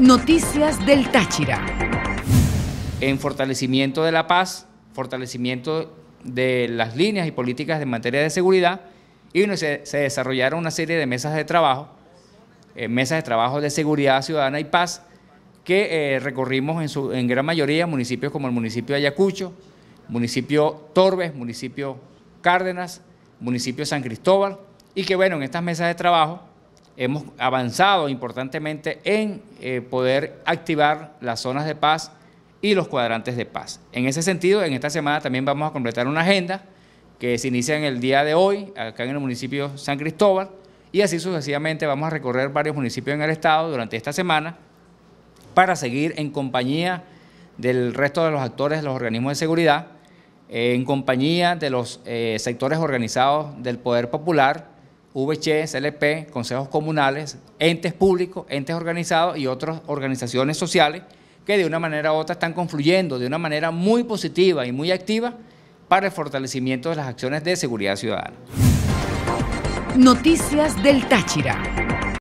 Noticias del Táchira. En fortalecimiento de la paz, fortalecimiento de las líneas y políticas en materia de seguridad, y se, desarrollaron una serie de mesas de trabajo, eh, mesas de trabajo de seguridad ciudadana y paz, que eh, recorrimos en, su, en gran mayoría municipios como el municipio de Ayacucho, municipio Torbes, municipio Cárdenas, municipio San Cristóbal, y que bueno, en estas mesas de trabajo hemos avanzado importantemente en eh, poder activar las zonas de paz y los cuadrantes de paz. En ese sentido, en esta semana también vamos a completar una agenda que se inicia en el día de hoy, acá en el municipio San Cristóbal, y así sucesivamente vamos a recorrer varios municipios en el estado durante esta semana para seguir en compañía del resto de los actores de los organismos de seguridad, eh, en compañía de los eh, sectores organizados del poder popular, VCH, CLP, e, consejos comunales, entes públicos, entes organizados y otras organizaciones sociales que de una manera u otra están confluyendo de una manera muy positiva y muy activa para el fortalecimiento de las acciones de seguridad ciudadana. Noticias del Táchira.